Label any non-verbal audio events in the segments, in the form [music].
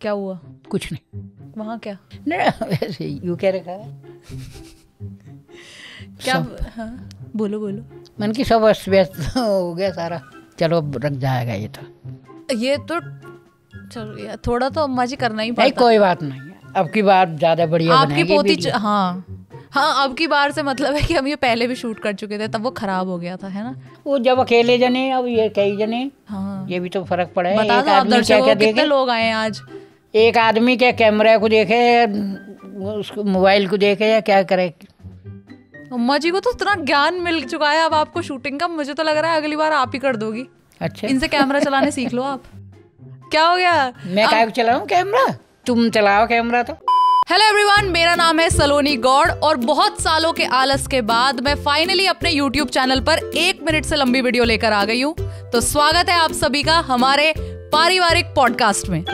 क्या हुआ कुछ नहीं वहाँ क्या नहीं वैसे यू क्या रखा है क्या सब, हाँ बोलो बोलो मन की सब अस्त व्यस्त हो गया सारा चलो अब रख जाएगा ये तो ये तो चलो यार थोड़ा तो अम्मा जी करना ही पड़ता नहीं कोई बात नहीं अब की बार ज़्यादा बढ़िया आपकी पोती हाँ हाँ अब की बार से मतलब है कि हम ये पहले भी शूट कर चुके थे तब वो खराब हो गया था है ना वो जब अकेले जने अब ये कई जने हाँ ये भी तो फर्क पड़ा है बता दो आप दर्शकों कितने लोग आए आज एक आदमी क्या कैमरा को देखे उसको मोबाइल को देखे या क्या करे अम्मा जी को तो इतना ज्ञान मिल चुका है अब आपको शूटिंग का मुझे तो लग रहा है अगली बार आप ही कर दोगी अच्छा इनसे कैमरा चलाने सीख लो आप क्या हो गया मैं आप... चलाऊं कैमरा तुम चलाओ कैमरा तो हेलो एवरीवन मेरा नाम है सलोनी गौड़ और बहुत सालों के आलस के बाद मैं फाइनली अपने यूट्यूब चैनल पर एक मिनट से लंबी वीडियो लेकर आ गई हूँ तो स्वागत है आप सभी का हमारे पारिवारिक पॉडकास्ट में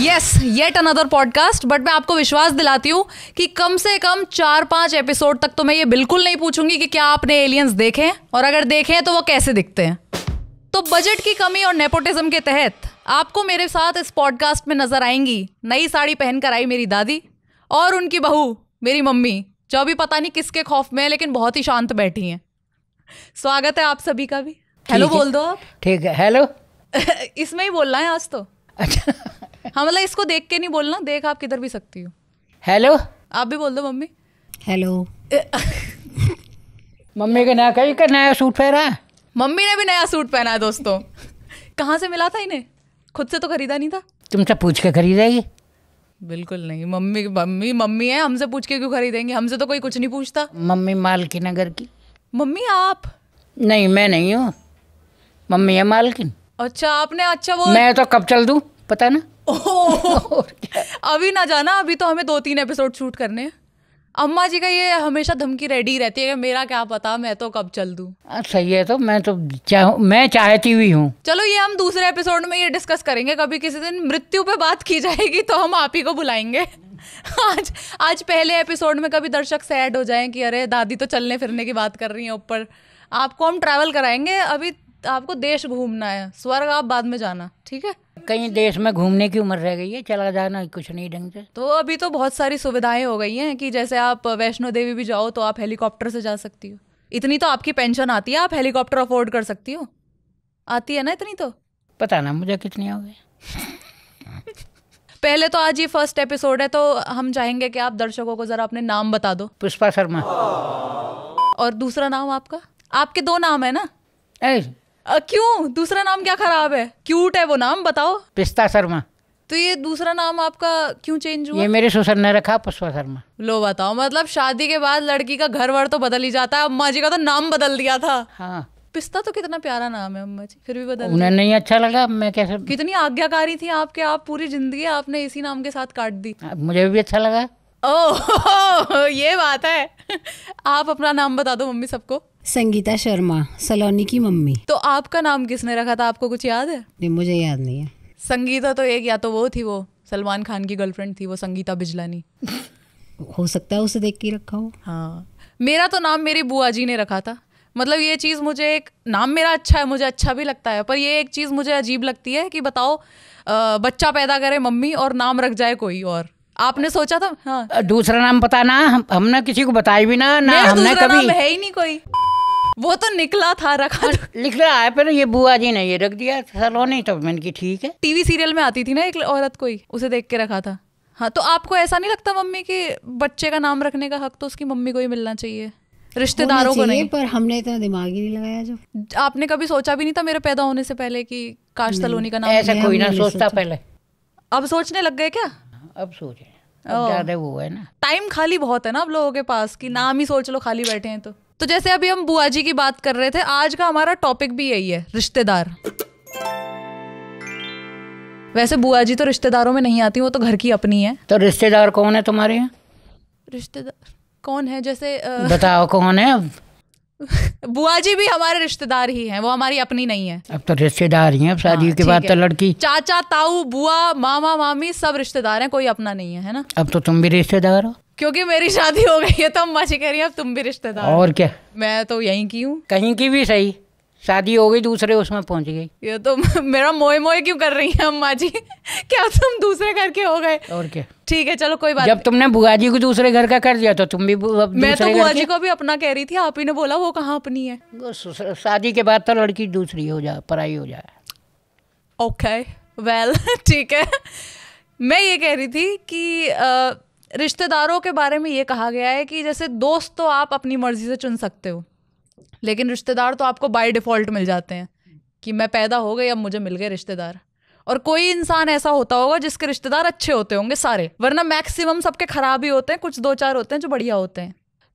yes yet another podcast but मैं आपको विश्वास दिलाती हूँ कि कम से कम चार पांच एपिसोड तक तो मैं ये बिल्कुल नहीं पूछूंगी कि क्या आपने एलियंस देखे हैं और अगर देखे हैं तो वो कैसे दिखते हैं तो बजट की कमी और नेपोटिज्म के तहत आपको मेरे साथ इस पॉडकास्ट में नजर आएंगी नई साड़ी पहनकर आई मेरी दादी और उनकी बहू मेरी मम्मी जो अभी पता नहीं किसके खौफ में है लेकिन बहुत ही शांत बैठी हैं स्वागत है आप सभी का भी हेलो बोल दो आप ठीक है हेलो [laughs] इसमें ही बोलना है आज तो अच्छा [laughs] हाँ मतलब इसको देख के नहीं बोलना देख आप किधर भी सकती हो हेलो आप भी बोल दो मम्मी हेलो [laughs] मम्मी के नया कहीं का नया सूट पहना है मम्मी ने भी नया सूट पहना है दोस्तों कहाँ से मिला था इन्हें खुद से तो खरीदा नहीं था तुमसे पूछ के खरीदेगी बिल्कुल नहीं मम्मी मम्मी मम्मी है हमसे पूछ के क्यों खरीदेंगे हमसे तो कोई कुछ नहीं पूछता मम्मी मालकिन नगर की मम्मी आप नहीं मैं नहीं हूँ मम्मी है मालकिन अच्छा आपने अच्छा वो मैं तो कब चल दू पता ना अभी ना जाना अभी तो हमें दो तीन एपिसोड शूट करने हैं अम्मा जी का ये हमेशा धमकी रेडी रहती है मेरा क्या पता मैं तो कब चल दूँ सही है तो मैं तो चाह मैं चाहती हुई हूँ चलो ये हम दूसरे एपिसोड में ये डिस्कस करेंगे कभी किसी दिन मृत्यु पे बात की जाएगी तो हम आप ही को बुलाएंगे [laughs] आज आज पहले एपिसोड में कभी दर्शक सैड हो जाए कि अरे दादी तो चलने फिरने की बात कर रही हैं ऊपर आपको हम ट्रैवल कराएंगे अभी आपको देश घूमना है स्वर्ग आप बाद में जाना ठीक है कहीं देश में घूमने की उम्र रह गई है चला जाना कुछ नहीं ढंग से तो अभी तो बहुत सारी सुविधाएं हो गई हैं कि जैसे आप वैष्णो देवी भी जाओ तो आप हेलीकॉप्टर से जा सकती हो इतनी तो आपकी पेंशन आती है आप हेलीकॉप्टर अफोर्ड कर सकती हो आती है ना इतनी तो पता ना मुझे कितनी आ गई पहले तो आज ये फर्स्ट एपिसोड है तो हम चाहेंगे कि आप दर्शकों को जरा अपने नाम बता दो पुष्पा शर्मा और दूसरा नाम आपका आपके दो नाम है ना क्यों दूसरा नाम क्या खराब है क्यूट है वो नाम बताओ पिस्ता शर्मा तो ये दूसरा नाम आपका क्यों चेंज हुआ ये मेरे ससुर ने रखा पुष्पा शर्मा लो बताओ मतलब शादी के बाद लड़की का घर वर तो बदल ही जाता है अम्मा जी का तो नाम बदल दिया था हाँ पिस्ता तो कितना प्यारा नाम है अम्मा जी फिर भी बदल उन्हें नहीं अच्छा लगा मैं कैसे कितनी आज्ञाकारी थी आपके आप पूरी जिंदगी आपने इसी नाम के साथ काट दी मुझे भी अच्छा लगा ओह [laughs] ये बात है [laughs] आप अपना नाम बता दो मम्मी सबको संगीता शर्मा सलोनी की मम्मी तो आपका नाम किसने रखा था आपको कुछ याद है नहीं मुझे याद नहीं है संगीता तो एक या तो वो थी वो सलमान खान की गर्लफ्रेंड थी वो संगीता बिजलानी हो सकता है उसे देख के रखा हो हाँ मेरा तो नाम मेरी बुआ जी ने रखा था मतलब ये चीज़ मुझे एक नाम मेरा अच्छा है मुझे अच्छा भी लगता है पर ये एक चीज़ मुझे अजीब लगती है कि बताओ आ, बच्चा पैदा करे मम्मी और नाम रख जाए कोई और आपने सोचा था हाँ दूसरा नाम बताना हम, हमने किसी को बताया भी ना ना हमने कभी है ही नहीं कोई वो तो निकला था रखा हाँ, निकला है पर ये बुआ जी ने ये रख दिया सलोनी तो मैंने की ठीक है टीवी सीरियल में आती थी ना एक औरत कोई उसे देख के रखा था हाँ तो आपको ऐसा नहीं लगता मम्मी कि बच्चे का नाम रखने का हक तो उसकी मम्मी को ही मिलना चाहिए रिश्तेदारों को नहीं पर हमने इतना दिमाग ही नहीं लगाया जो आपने कभी सोचा भी नहीं था मेरे पैदा होने से पहले कि काश तलोनी का नाम ऐसा कोई ना सोचता पहले अब सोचने लग गए क्या हाँ, अब सोच रहे ज्यादा वो है ना टाइम खाली बहुत है ना अब लोगों के पास कि नाम ही सोच लो खाली बैठे हैं तो तो जैसे अभी हम बुआ जी की बात कर रहे थे आज का हमारा टॉपिक भी यही है रिश्तेदार वैसे बुआ जी तो रिश्तेदारों में नहीं आती वो तो घर की अपनी है तो रिश्तेदार कौन है तुम्हारे यहाँ रिश्तेदार कौन है जैसे आ... बताओ कौन है अब [laughs] बुआ जी भी हमारे रिश्तेदार ही हैं वो हमारी अपनी नहीं है अब तो रिश्तेदार ही हैं शादी हाँ, के बाद तो लड़की चाचा ताऊ बुआ मामा मामी सब रिश्तेदार हैं कोई अपना नहीं है है ना अब तो तुम भी रिश्तेदार हो क्योंकि मेरी शादी हो गई है तो अम्मा जी कह रही है अब तुम भी रिश्तेदार और क्या मैं तो यहीं की हूँ कहीं की भी सही शादी हो गई दूसरे उसमें पहुंच गई ये तो [laughs] मेरा मोए मोए क्यों कर रही है अम्मा जी [laughs] क्या तुम दूसरे घर के हो गए और क्या ठीक है चलो कोई बात जब तुमने बुआ जी को दूसरे घर का कर दिया तो तुम भी मैं तो बुआ जी को भी अपना कह रही थी आप ही ने बोला वो कहाँ अपनी है शादी के बाद तो लड़की दूसरी हो जाए पराई हो जाए ओके वेल [laughs] ठीक है मैं ये कह रही थी कि रिश्तेदारों के बारे में ये कहा गया है कि जैसे दोस्त तो आप अपनी मर्जी से चुन सकते हो लेकिन रिश्तेदार तो आपको बाय डिफ़ॉल्ट मिल जाते हैं कि मैं पैदा हो गई अब मुझे मिल गए रिश्तेदार और कोई इंसान ऐसा होता होगा जिसके रिश्तेदार अच्छे होते होंगे सारे वरना मैक्सिमम सबके खराब ही होते हैं कुछ दो चार होते हैं जो बढ़िया होते हैं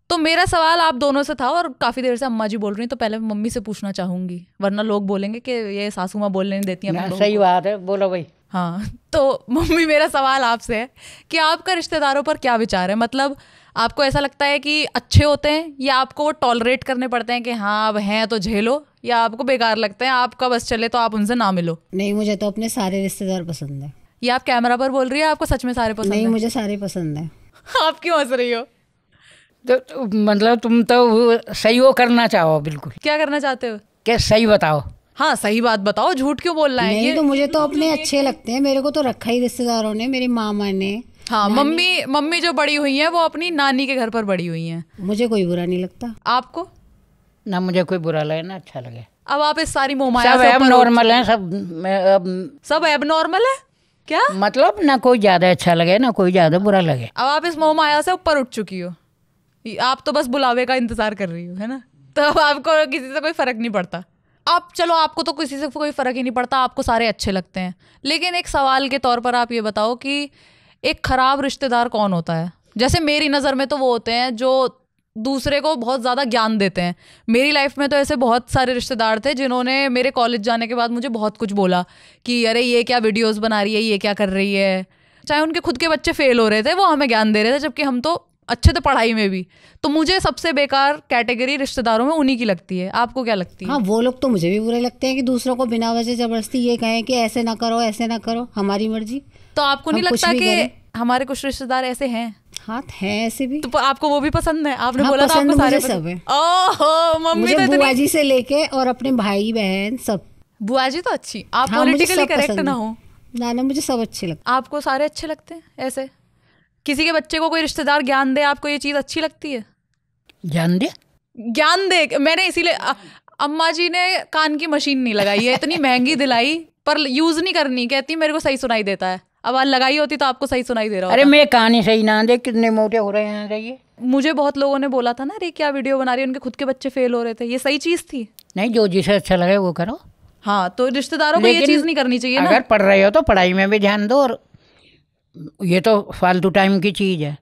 तो मेरा सवाल आप दोनों से था और काफ़ी देर से अम्मा जी बोल रही हैं तो पहले मम्मी से पूछना चाहूंगी वरना लोग बोलेंगे कि ये सासू माँ बोलने नहीं देती हैं सही बात है बोलो भाई हाँ तो मम्मी मेरा सवाल आपसे है कि आपका रिश्तेदारों पर क्या विचार है मतलब आपको ऐसा लगता है कि अच्छे होते हैं या आपको वो टॉलरेट करने पड़ते हैं कि हाँ अब हैं तो झेलो या आपको बेकार लगते हैं आपका बस चले तो आप उनसे ना मिलो नहीं मुझे तो अपने सारे रिश्तेदार पसंद है या आप कैमरा पर बोल रही है आपको सच में सारे पसंद नहीं मुझे सारे पसंद है [laughs] आप क्यों हंस रही हो तो, तो मतलब तुम तो सही हो करना चाहो बिल्कुल क्या करना चाहते हो क्या सही बताओ हाँ सही बात बताओ झूठ क्यों बोल रहा है ये तो मुझे तो अपने अच्छे लगते हैं मेरे को तो रखा ही रिश्तेदारों ने मेरी मामा ने हाँ मम्मी मम्मी जो बड़ी हुई है वो अपनी नानी के घर पर बड़ी हुई है मुझे कोई बुरा नहीं लगता आपको ना मुझे कोई बुरा लगे ना अच्छा लगे अब आप इस सारी मोमाया सब एब नॉर्मल है सब अब सब एब नॉर्मल है क्या मतलब ना कोई ज्यादा अच्छा लगे ना कोई ज्यादा बुरा लगे अब आप इस मोहमाया से ऊपर उठ चुकी हो आप तो बस बुलावे का इंतजार कर रही हो है ना तो अब आपको किसी से कोई फर्क नहीं पड़ता आप चलो आपको तो किसी से कोई फ़र्क ही नहीं पड़ता आपको सारे अच्छे लगते हैं लेकिन एक सवाल के तौर पर आप ये बताओ कि एक ख़राब रिश्तेदार कौन होता है जैसे मेरी नज़र में तो वो होते हैं जो दूसरे को बहुत ज़्यादा ज्ञान देते हैं मेरी लाइफ में तो ऐसे बहुत सारे रिश्तेदार थे जिन्होंने मेरे कॉलेज जाने के बाद मुझे बहुत कुछ बोला कि अरे ये क्या वीडियोस बना रही है ये क्या कर रही है चाहे उनके खुद के बच्चे फेल हो रहे थे वो हमें ज्ञान दे रहे थे जबकि हम तो अच्छे थे पढ़ाई में भी तो मुझे सबसे बेकार कैटेगरी रिश्तेदारों में उन्हीं की लगती है आपको क्या लगती है हाँ वो लोग तो मुझे भी बुरे लगते हैं कि दूसरों को बिना वजह जबरदस्ती ये कहें कि ऐसे ना करो ऐसे ना करो हमारी मर्जी तो आपको नहीं लगता कि हमारे कुछ रिश्तेदार ऐसे हैं हाथ है ऐसे भी तो आपको वो भी पसंद है आपने हाँ, बोला था आपको सारे सब है ओहो तो बुआ जी से लेके और अपने भाई बहन सब बुआ जी तो अच्छी आप हाँ, पॉलिटिकली करेक्ट ना हो ना ना मुझे सब अच्छे लगते आपको सारे अच्छे लगते हैं ऐसे किसी के बच्चे को कोई रिश्तेदार ज्ञान दे आपको ये चीज़ अच्छी लगती है ज्ञान दे ज्ञान दे मैंने इसीलिए अम्मा जी ने कान की मशीन नहीं लगाई है इतनी महंगी दिलाई पर यूज़ नहीं करनी कहती मेरे को सही सुनाई देता है आज लगाई होती तो आपको सही सुनाई दे रहा अरे कान ही सही ना दे कितने मोटे हो रहे हैं ये मुझे बहुत लोगों ने बोला था ना अरे क्या वीडियो बना रही है उनके खुद के बच्चे फेल हो रहे थे ये सही चीज़ थी नहीं जो जिसे अच्छा लगे वो करो हाँ तो रिश्तेदारों को ये चीज़ नहीं करनी चाहिए अगर पढ़ रहे हो तो पढ़ाई में भी ध्यान दो और ये तो फालतू टाइम की चीज़ है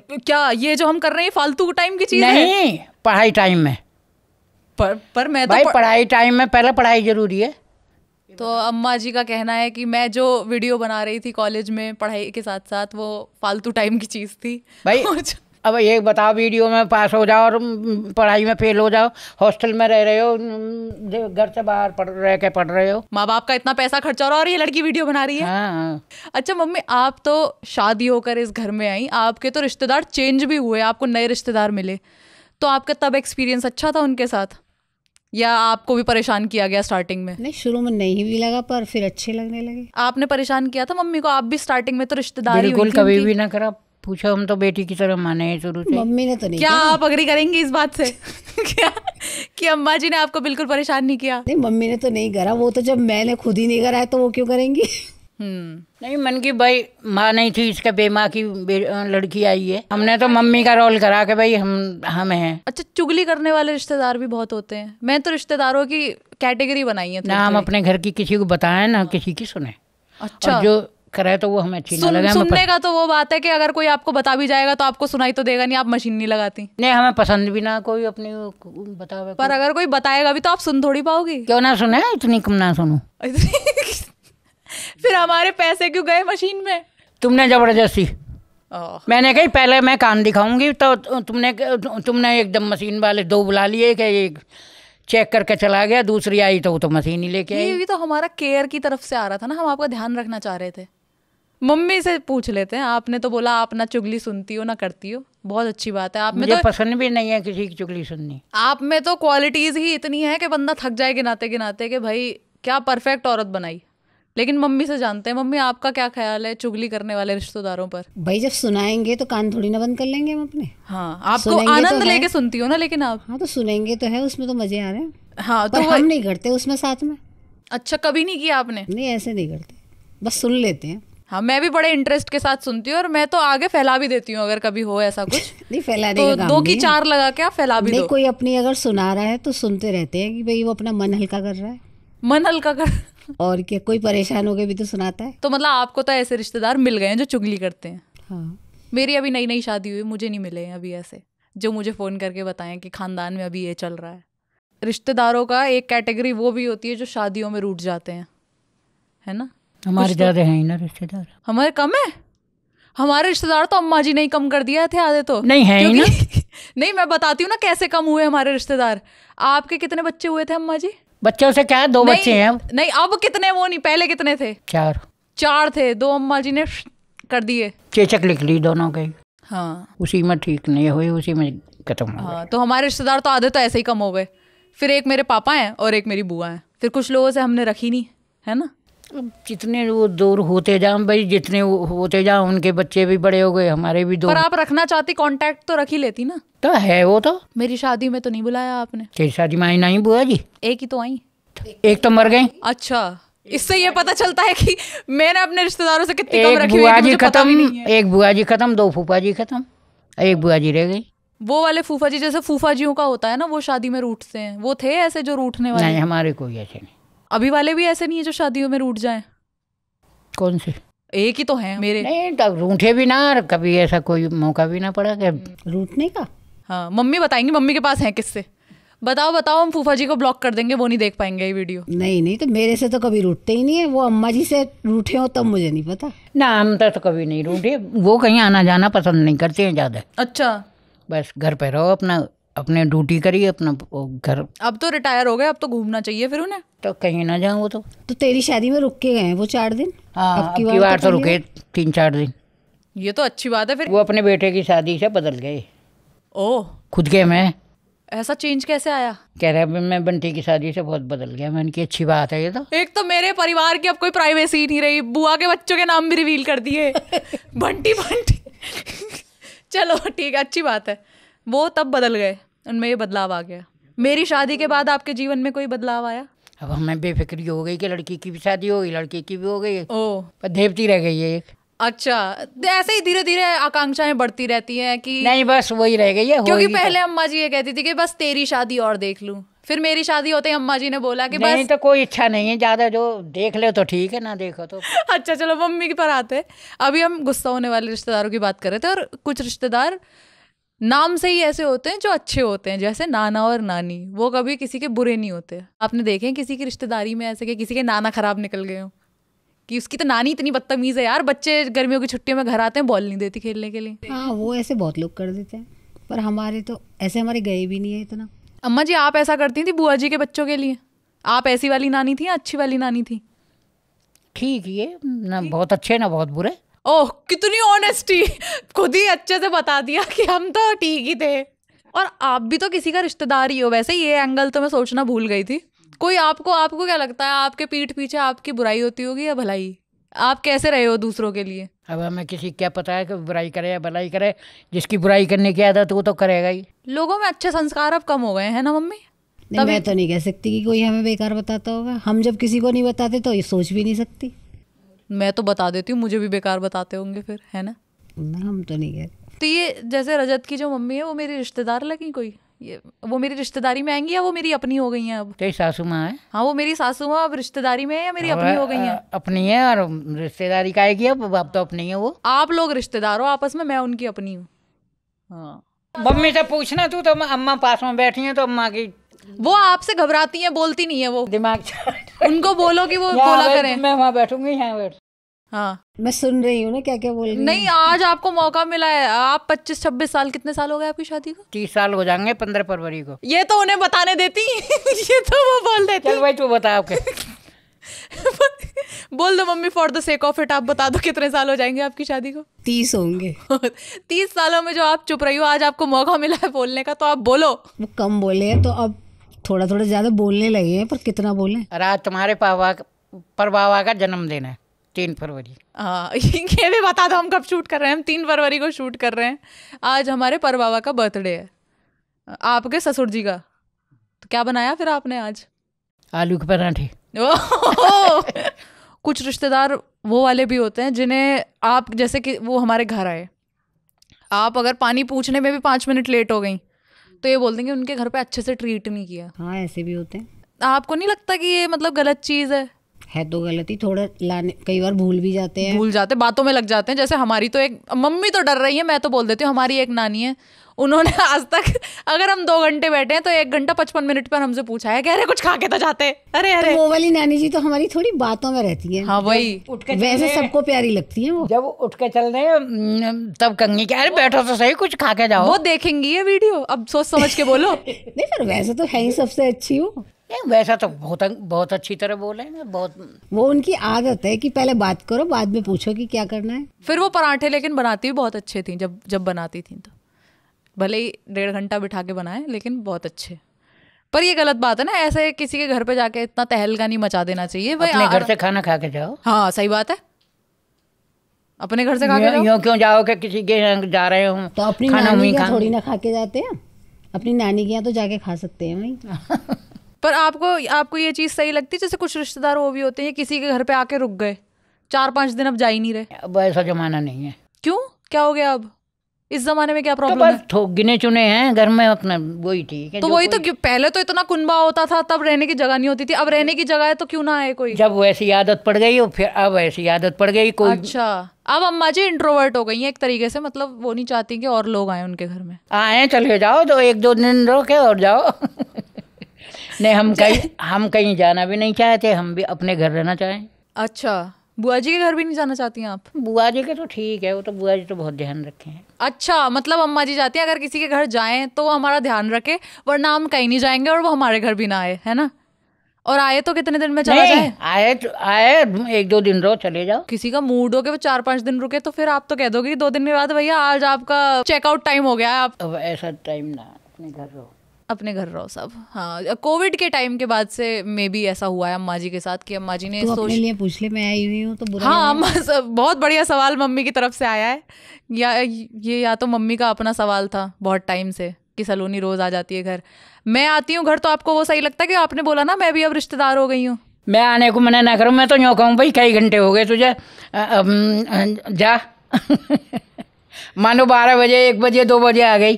क्या ये जो हम कर रहे हैं फालतू टाइम की चीज़ नहीं, है पढ़ाई टाइम में पर पर मैं तो भाई पढ़... पढ़ाई टाइम में पहले पढ़ाई ज़रूरी है तो अम्मा जी का कहना है कि मैं जो वीडियो बना रही थी कॉलेज में पढ़ाई के साथ साथ वो फालतू टाइम की चीज़ थी भाई [laughs] अब ये बताओ वीडियो में पास हो जाओ और पढ़ाई में फेल हो जाओ हॉस्टल में रह रहे हो घर से बाहर पढ़ रह के पढ़ रहे हो माँ बाप का इतना पैसा खर्चा हो रहा है और ये लड़की वीडियो बना रही है हाँ। अच्छा मम्मी आप तो शादी होकर इस घर में आई आपके तो रिश्तेदार चेंज भी हुए आपको नए रिश्तेदार मिले तो आपका तब एक्सपीरियंस अच्छा था उनके साथ या आपको भी परेशान किया गया स्टार्टिंग में नहीं शुरू में नहीं भी लगा पर फिर अच्छे लगने लगे आपने परेशान किया था मम्मी को आप भी स्टार्टिंग में तो रिश्तेदार बिल्कुल कभी भी ना करा पूछा हम तो बेटी की तरह माने हैं शुरू से मम्मी ने तो नहीं क्या आप अग्री करेंगे इस बात से [laughs] क्या कि अम्मा जी ने आपको बिल्कुल परेशान नहीं किया नहीं मम्मी ने तो नहीं करा वो तो जब मैंने खुद ही नहीं करा है तो वो क्यों करेंगी हम्म नहीं मन की भाई माँ नहीं थी इसके बेमा की बे, लड़की आई है हमने तो मम्मी का रोल करा के भाई हम हम हैं अच्छा चुगली करने वाले रिश्तेदार भी बहुत होते हैं मैं तो रिश्तेदारों की कैटेगरी बनाई है ना हम अपने घर की किसी को बताएं ना किसी की सुने अच्छा जो करे तो वो हमें अच्छी सुन, लगे सुनने का तो वो बात है कि अगर कोई आपको बता भी जाएगा तो आपको सुनाई तो देगा नहीं आप मशीन नहीं लगाती नहीं हमें पसंद भी ना कोई अपनी बतावे पर अगर कोई बताएगा भी तो आप सुन थोड़ी पाओगी क्यों ना सुने इतनी कम ना सुनू [laughs] फिर हमारे पैसे क्यों गए मशीन में तुमने जबरदस्ती मैंने कही पहले मैं कान दिखाऊंगी तो तुमने तुमने एकदम मशीन वाले दो बुला लिए कि एक चेक करके चला गया दूसरी आई तो वो तो मशीन ही लेके आई ये भी तो हमारा केयर की तरफ से आ रहा था ना हम आपका ध्यान रखना चाह रहे थे मम्मी से पूछ लेते हैं आपने तो बोला आप ना चुगली सुनती हो ना करती हो बहुत अच्छी बात है आप में तो पसंद भी नहीं है किसी की चुगली सुननी आप में तो क्वालिटीज ही इतनी है कि बंदा थक जाए गिनाते गिनाते कि भाई क्या परफेक्ट औरत बनाई लेकिन मम्मी से जानते हैं मम्मी आपका क्या ख्याल है चुगली करने वाले रिश्तेदारों पर भाई जब सुनाएंगे तो कान थोड़ी ना बंद कर लेंगे हम अपने हाँ आपको तो आनंद तो लेके सुनती हो ना लेकिन आप हाँ तो सुनेंगे तो है उसमें तो मजे आ रहे हैं हाँ तो हम नहीं करते उसमें साथ में अच्छा कभी नहीं किया आपने नहीं ऐसे नहीं करते बस सुन लेते हैं हाँ मैं भी बड़े इंटरेस्ट के साथ सुनती हूँ और मैं तो आगे फैला भी देती हूँ अगर कभी हो ऐसा कुछ [laughs] नहीं फैला तो दो की चार लगा के आप फैला भी नहीं कोई अपनी अगर सुना रहा है तो सुनते रहते हैं कि भाई वो अपना मन हल्का कर रहा है मन हल्का कर [laughs] और क्या कोई परेशान हो गए भी तो सुनाता है तो मतलब आपको तो ऐसे रिश्तेदार मिल गए हैं जो चुगली करते हैं हाँ मेरी अभी नई नई शादी हुई मुझे नहीं मिले हैं अभी ऐसे जो मुझे फ़ोन करके बताएं कि खानदान में अभी ये चल रहा है रिश्तेदारों का एक कैटेगरी वो भी होती है जो शादियों में रूट जाते हैं है ना हमारे तो- ज़्यादा हैं ना रिश्तेदार हमारे कम है हमारे रिश्तेदार तो अम्मा जी ने ही कम कर दिया थे आधे तो नहीं है ना [laughs] नहीं मैं बताती हूँ ना कैसे कम हुए हमारे रिश्तेदार आपके कितने बच्चे हुए थे अम्मा जी बच्चों से क्या है दो बच्चे हैं नहीं अब कितने वो नहीं पहले कितने थे चार चार थे दो अम्मा जी ने कर दिए चेचक लिख ली दोनों के हाँ उसी में ठीक नहीं हुई उसी में खत्म हाँ तो हमारे रिश्तेदार तो आधे तो ऐसे ही कम हो गए फिर एक मेरे पापा हैं और एक मेरी बुआ हैं फिर कुछ लोगों से हमने रखी नहीं है ना जितने वो दूर होते जाओ भाई जितने होते जाओ उनके बच्चे भी बड़े हो गए हमारे भी दूर पर आप रखना चाहती कांटेक्ट तो रख ही लेती ना तो है वो तो मेरी शादी में तो नहीं बुलाया आपने तेरी शादी में आई नहीं बुआ जी एक ही तो आई एक तो मर गई अच्छा इससे ये पता चलता है कि मैंने अपने रिश्तेदारों से कितनी कम रखी बुआ तो जी खत्म एक बुआ जी खत्म दो फूफा जी खत्म एक बुआ जी रह गई वो वाले फूफा जी जैसे फूफा जीओ का होता है ना वो शादी में रूठते हैं वो थे ऐसे जो रूठने वाले नहीं हमारे कोई ऐसे नहीं अभी वाले भी ऐसे नहीं है जो शादियों में रूठ जाए कौन से एक ही तो है मेरे नहीं तब तो रूठे भी ना कभी ऐसा कोई मौका भी ना पड़ा कि रूठने का हाँ मम्मी बताएंगे मम्मी के पास है किससे बताओ बताओ हम फूफा जी को ब्लॉक कर देंगे वो नहीं देख पाएंगे ये वीडियो नहीं नहीं तो मेरे से तो कभी रूठते ही नहीं है वो अम्मा जी से रूठे हो तब तो मुझे नहीं पता ना हम तो, तो कभी नहीं रूठे वो कहीं आना जाना पसंद नहीं करते हैं ज़्यादा अच्छा बस घर पे रहो अपना अपने ड्यूटी करी अपना घर अब तो रिटायर हो गए अब तो घूमना चाहिए फिर उन्हें तो कहीं ना जाऊँ वो तो तो तेरी शादी में रुक के गए वो चार दिन हाँ, बार तो, तो रुके तीन चार दिन ये तो अच्छी बात है फिर वो अपने बेटे की शादी से बदल गए ओ खुद के मैं ऐसा चेंज कैसे आया कह हैं मैं बंटी की शादी से बहुत बदल गया मैं इनकी अच्छी बात है ये तो एक तो मेरे परिवार की अब कोई प्राइवेसी नहीं रही बुआ के बच्चों के नाम भी रिवील कर दिए [laughs] बंटी बंटी चलो ठीक है अच्छी बात है वो तब बदल गए उनमें ये बदलाव आ गया मेरी शादी के बाद आपके जीवन में कोई बदलाव आया अब हमें बेफिक्री हो गई कि लड़की की भी शादी हो गई लड़की की भी हो गई ओ पर देवती रह गई है एक अच्छा तो ऐसे ही धीरे धीरे आकांक्षाएं बढ़ती रहती हैं कि नहीं बस वही रह गई है क्योंकि तो। पहले अम्मा जी ये कहती थी कि बस तेरी शादी और देख लू फिर मेरी शादी होते ही अम्मा जी ने बोला कि नहीं बस तो कोई इच्छा नहीं है ज्यादा जो देख ले तो ठीक है ना देखो तो [laughs] अच्छा चलो मम्मी के पर आते अभी हम गुस्सा होने वाले रिश्तेदारों की बात कर रहे थे और कुछ रिश्तेदार नाम से ही ऐसे होते हैं जो अच्छे होते हैं जैसे नाना और नानी वो कभी किसी के बुरे नहीं होते आपने देखे हैं किसी की रिश्तेदारी में ऐसे कि किसी के नाना खराब निकल गए हों कि उसकी तो नानी इतनी बदतमीज़ है यार बच्चे गर्मियों की छुट्टियों में घर आते हैं बॉल नहीं देती खेलने के लिए हाँ वो ऐसे बहुत लोग कर देते हैं पर हमारे तो ऐसे हमारे गए भी नहीं है इतना अम्मा जी आप ऐसा करती थी बुआ जी के बच्चों के लिए आप ऐसी वाली नानी थी या अच्छी वाली नानी थी ठीक ये ना बहुत अच्छे ना बहुत बुरे ओह कितनी ऑनेस्टी खुद ही अच्छे से बता दिया कि हम तो ठीक ही थे और आप भी तो किसी का रिश्तेदार ही हो वैसे ये एंगल तो मैं सोचना भूल गई थी कोई आपको आपको क्या लगता है आपके पीठ पीछे आपकी बुराई होती होगी या भलाई आप कैसे रहे हो दूसरों के लिए अब हमें किसी क्या पता है कि बुराई करे या भलाई करे जिसकी बुराई करने की आदत वो तो करेगा ही लोगों में अच्छे संस्कार अब कम हो गए हैं ना मम्मी नहीं, मैं तो नहीं कह सकती कि कोई हमें बेकार बताता होगा हम जब किसी को नहीं बताते तो ये सोच भी नहीं सकती मैं तो बता देती हूँ मुझे भी बेकार बताते होंगे फिर है ना ना हम तो नहीं गए तो ये जैसे रजत की जो मम्मी है वो मेरी रिश्तेदार लगी कोई ये वो मेरी रिश्तेदारी में आएंगी या वो मेरी अपनी हो गई हैं अब तेरी सासू माँ है हाँ वो मेरी सासू माँ अब रिश्तेदारी में है या मेरी अपनी हो गई हैं अपनी है और रिश्तेदारी का आएगी अब अब तो अपनी है वो आप लोग रिश्तेदार हो आपस में मैं उनकी अपनी हूँ हाँ मम्मी से पूछना तू तो अम्मा पास में बैठी है तो अम्मा की वो आपसे घबराती है बोलती नहीं है वो दिमाग उनको बोलो कि वो बोला [laughs] करें मैं वहाँ बैठूंगी यहाँ बैठ हाँ मैं सुन रही हूँ ना क्या क्या बोल रही नहीं आज आपको मौका मिला है आप पच्चीस छब्बीस साल कितने साल हो गए आपकी शादी को तीस साल हो जाएंगे पंद्रह फरवरी को ये तो उन्हें बताने देती [laughs] ये तो वो बोल देती चल भाई तू बता आपके [laughs] बोल दो mummy for the sake of it आप बता दो कितने साल हो जाएंगे आपकी शादी को तीस होंगे तीस सालों में जो आप चुप रही हो आज आपको मौका मिला है बोलने का तो आप बोलो वो कम बोले तो अब थोड़ा थोड़ा ज़्यादा बोलने लगे हैं पर कितना बोले रात तुम्हारे पावा पर बाबा का जन्मदिन है तीन फरवरी हाँ ये भी बता दो हम कब शूट कर रहे हैं हम तीन फरवरी को शूट कर रहे हैं आज हमारे पर बाबा का बर्थडे है आपके ससुर जी का तो क्या बनाया फिर आपने आज आलू के पराठे कुछ रिश्तेदार वो वाले भी होते हैं जिन्हें आप जैसे कि वो हमारे घर आए आप अगर पानी पूछने में भी पाँच मिनट लेट हो गई तो ये बोल देंगे उनके घर पे अच्छे से ट्रीट नहीं किया हाँ ऐसे भी होते हैं आपको नहीं लगता कि ये मतलब गलत चीज़ है है तो गलती थोड़ा लाने कई बार भूल भी जाते हैं भूल जाते बातों में लग जाते हैं जैसे हमारी तो एक मम्मी तो डर रही है मैं तो बोल देती हूँ हमारी एक नानी है उन्होंने [laughs] आज तक अगर हम दो घंटे बैठे हैं तो एक घंटा पचपन मिनट पर हमसे पूछा है कह रहे कुछ खा के तो जाते अरे अरे तो वो वाली नानी जी तो हमारी थोड़ी बातों में रहती है हाँ वही वैसे सबको प्यारी लगती है वो जब उठ के चल रहे तब कंगी के अरे बैठो तो सही कुछ खा के जाओ वो देखेंगी ये वीडियो अब सोच समझ के बोलो [laughs] नहीं पर वैसे तो है ही सबसे अच्छी हो वैसा तो बहुत बहुत अच्छी तरह बोले हैं बहुत वो उनकी आदत है कि पहले बात करो बाद में पूछो कि क्या करना है फिर वो पराठे लेकिन बनाती भी बहुत अच्छे थी जब जब बनाती थी तो भले ही डेढ़ घंटा बिठा के बनाए लेकिन बहुत अच्छे पर ये गलत बात है ना ऐसे किसी के घर पे जाके इतना तहलका नहीं मचा देना चाहिए भाई अपने घर से खाना खा के जाओ हाँ सही बात है अपने घर से खा के जाओ क्यों जाओ कि किसी के जा रहे हो तो अपनी नानी के थोड़ी ना खा के जाते हैं अपनी नानी के यहाँ तो जाके खा सकते हैं वहीं [laughs] पर आपको आपको ये चीज़ सही लगती है जैसे कुछ रिश्तेदार वो भी होते हैं किसी के घर पे आके रुक गए चार पांच दिन अब जा ही नहीं रहे अब ऐसा जमाना नहीं है क्यों क्या हो गया अब इस जमाने में क्या प्रॉब्लम तो थोक गिने चुने हैं घर में अपने वही ठीक है तो वही तो पहले तो इतना कुनबा होता था तब रहने की जगह नहीं होती थी अब रहने की जगह है तो क्यों ना आए कोई जब वैसी आदत पड़ गई और फिर अब ऐसी आदत पड़ गई कोई अच्छा अब अम्मा जी इंट्रोवर्ट हो गई है एक तरीके से मतलब वो नहीं चाहती कि और लोग आए उनके घर में आए चले जाओ तो एक दो दिन रोके और जाओ [laughs] नहीं हम कहीं हम कहीं जाना भी नहीं चाहते हम भी अपने घर रहना चाहें अच्छा बुआ जी के घर भी नहीं जाना चाहती हैं आप बुआ जी के तो ठीक है वो तो बुआ जी तो बहुत ध्यान रखे हैं अच्छा मतलब अम्मा जी जाती हैं अगर किसी के घर जाएं तो वो हमारा ध्यान रखे वरना हम कहीं नहीं जाएंगे और वो हमारे घर भी ना आए है ना और आए तो कितने दिन में चला जाए आए तो आए एक दो दिन रहो चले जाओ किसी का मूड हो के वो चार पांच दिन रुके तो फिर आप तो कह दोगे दो दिन के बाद भैया आज आपका चेकआउट टाइम हो गया है आप ऐसा टाइम ना अपने घर रहो अपने घर रहो सब हाँ कोविड के टाइम के बाद से मे भी ऐसा हुआ है अम्मा जी के साथ कि अम्मा जी ने तो सोच लिए पूछ ले मैं आई हुई हूँ तो हाँ अम्मा बहुत बढ़िया सवाल मम्मी की तरफ से आया है या ये या तो मम्मी का अपना सवाल था बहुत टाइम से कि सलोनी रोज आ जाती है घर मैं आती हूँ घर तो आपको वो सही लगता है कि आपने बोला ना मैं भी अब रिश्तेदार हो गई हूँ मैं आने को मना ना करूँ मैं तो यूँ कहूँ भाई कई घंटे हो गए तुझे जा [laughs] मानो बारह बजे एक बजे दो बजे आ गई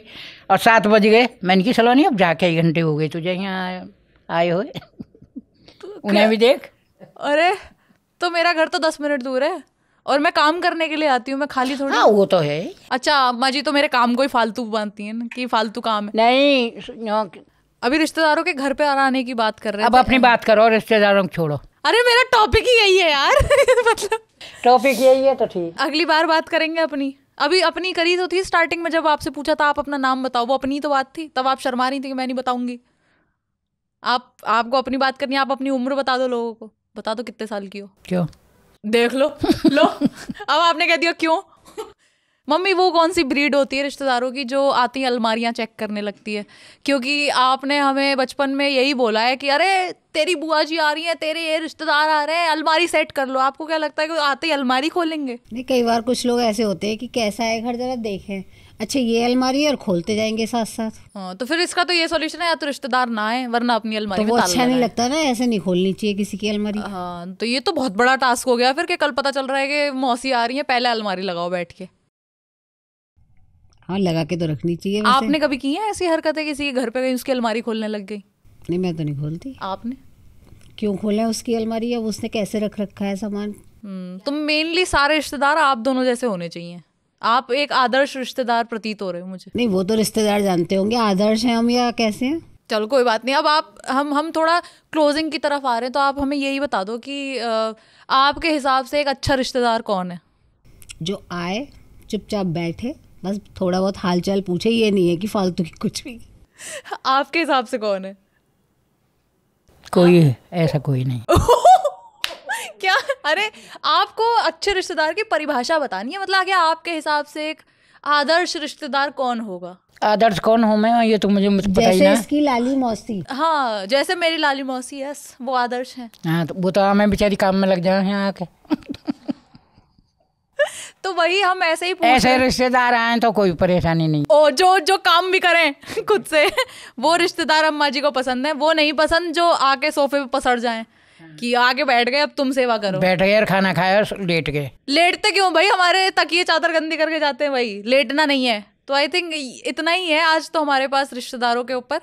और सात बज गए मैंने की सलोनी अब जाके एक घंटे हो गए तुझे तो यहाँ आए हुए तो [laughs] उन्हें भी देख अरे तो मेरा घर तो दस मिनट दूर है और मैं काम करने के लिए आती हूँ मैं खाली थोड़ी हाँ वो तो है अच्छा अम्मा जी तो मेरे काम को ही फालतू बांधती है कि फालतू काम है नहीं अभी रिश्तेदारों के घर पे आने की बात कर रहे हैं अब अपनी बात करो रिश्तेदारों को छोड़ो अरे मेरा टॉपिक ही यही है यार [laughs] मतलब टॉपिक यही है तो ठीक अगली बार बात करेंगे अपनी अभी अपनी करी तो थी स्टार्टिंग में जब आपसे पूछा था आप अपना नाम बताओ वो अपनी तो बात थी तब आप शर्मा रही थी कि मैं नहीं बताऊंगी आप आपको अपनी बात करनी आप अपनी उम्र बता दो लोगों को बता दो कितने साल की हो क्यों देख लो लो [laughs] अब आपने कह दिया क्यों मम्मी वो कौन सी ब्रीड होती है रिश्तेदारों की जो आती है अलमारियाँ चेक करने लगती है क्योंकि आपने हमें बचपन में यही बोला है कि अरे तेरी बुआ जी आ रही है तेरे ये रिश्तेदार आ रहे हैं अलमारी सेट कर लो आपको क्या लगता है कि आते ही अलमारी खोलेंगे नहीं कई बार कुछ लोग ऐसे होते हैं कि कैसा है घर जरा देखें अच्छा ये अलमारी है और खोलते जाएंगे साथ साथ हाँ, तो फिर इसका तो ये सोल्यूशन है या तो रिश्तेदार ना आए वरना अपनी अलमारी तो वो अच्छा नहीं लगता ना ऐसे नहीं खोलनी चाहिए किसी की अलमारी हाँ तो ये तो बहुत बड़ा टास्क हो गया फिर कि कल पता चल रहा है कि मौसी आ रही है पहले अलमारी लगाओ बैठ के हाँ लगा के तो रखनी चाहिए वैसे। आपने कभी की है ऐसी हरकतें किसी के घर पे गई उसकी अलमारी खोलने लग गई नहीं मैं तो नहीं खोलती आपने क्यों खोला उसकी अलमारी या उसने कैसे रख रखा है सामान हम्म, तो मेनली सारे रिश्तेदार आप दोनों जैसे होने चाहिए आप एक आदर्श रिश्तेदार प्रतीत हो रहे हो मुझे नहीं वो तो रिश्तेदार जानते होंगे आदर्श हैं हम या कैसे हैं चलो कोई बात नहीं अब आप हम हम थोड़ा क्लोजिंग की तरफ आ रहे हैं तो आप हमें यही बता दो कि आपके हिसाब से एक अच्छा रिश्तेदार कौन है जो आए चुपचाप बैठे बस थोड़ा बहुत हालचाल पूछे ये नहीं है कि फालतू की कुछ भी आपके हिसाब से कौन है कोई है ऐसा कोई नहीं [laughs] क्या अरे आपको अच्छे रिश्तेदार की परिभाषा बतानी है मतलब आगे आपके हिसाब से एक आदर्श रिश्तेदार कौन होगा आदर्श कौन हो मैं ये तो मुझे पता ही ना इसकी लाली मौसी हाँ जैसे मेरी लाली मौसी यस वो आदर्श है हाँ तो वो तो हमें हाँ, बेचारी काम में लग जाए यहाँ आके [laughs] तो वही हम ऐसे ही ऐसे रिश्तेदार आए तो कोई परेशानी नहीं ओ जो जो काम भी करें [laughs] खुद से वो रिश्तेदार अम्मा जी को पसंद है वो नहीं पसंद जो आके सोफे पे पसड़ जाए कि आगे बैठ गए अब तुम सेवा करो बैठ गए और खाना खाया और लेट गए लेटते क्यों भाई हमारे तकिए चादर गंदी करके जाते हैं भाई लेटना नहीं है तो आई थिंक इतना ही है आज तो हमारे पास रिश्तेदारों के ऊपर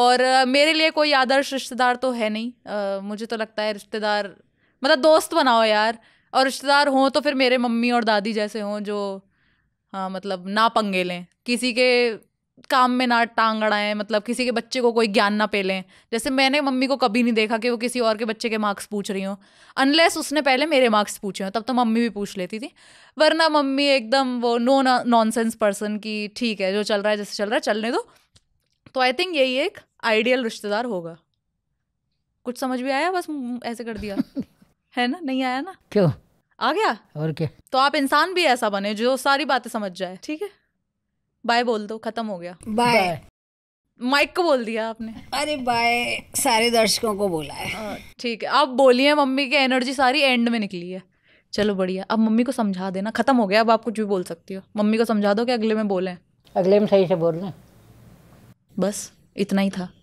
और मेरे लिए कोई आदर्श रिश्तेदार तो है नहीं आ, मुझे तो लगता है रिश्तेदार मतलब दोस्त बनाओ यार और रिश्तेदार हों तो फिर मेरे मम्मी और दादी जैसे हों जो हाँ मतलब ना पंगे लें किसी के काम में ना टांग अड़ाएं मतलब किसी के बच्चे को कोई ज्ञान ना पे लें जैसे मैंने मम्मी को कभी नहीं देखा कि वो किसी और के बच्चे के मार्क्स पूछ रही हो अनलेस उसने पहले मेरे मार्क्स पूछे हों तब तो मम्मी भी पूछ लेती थी वरना मम्मी एकदम वो नो नॉन सेंस पर्सन की ठीक है जो चल रहा है जैसे चल रहा है चलने दो तो आई थिंक यही एक आइडियल रिश्तेदार होगा कुछ समझ भी आया बस ऐसे कर दिया [laughs] है ना नहीं आया ना क्यों आ गया और क्या तो आप इंसान भी ऐसा बने जो सारी बातें समझ जाए ठीक है बाय बोल दो खत्म हो गया बाय माइक को बोल दिया आपने अरे बाय सारे दर्शकों को बोला है हाँ, ठीक है आप बोलिए मम्मी की एनर्जी सारी एंड में निकली है चलो बढ़िया अब मम्मी को समझा देना खत्म हो गया अब आप कुछ भी बोल सकती हो मम्मी को समझा दो कि अगले में बोलें अगले में सही से बोल रहे बस इतना ही था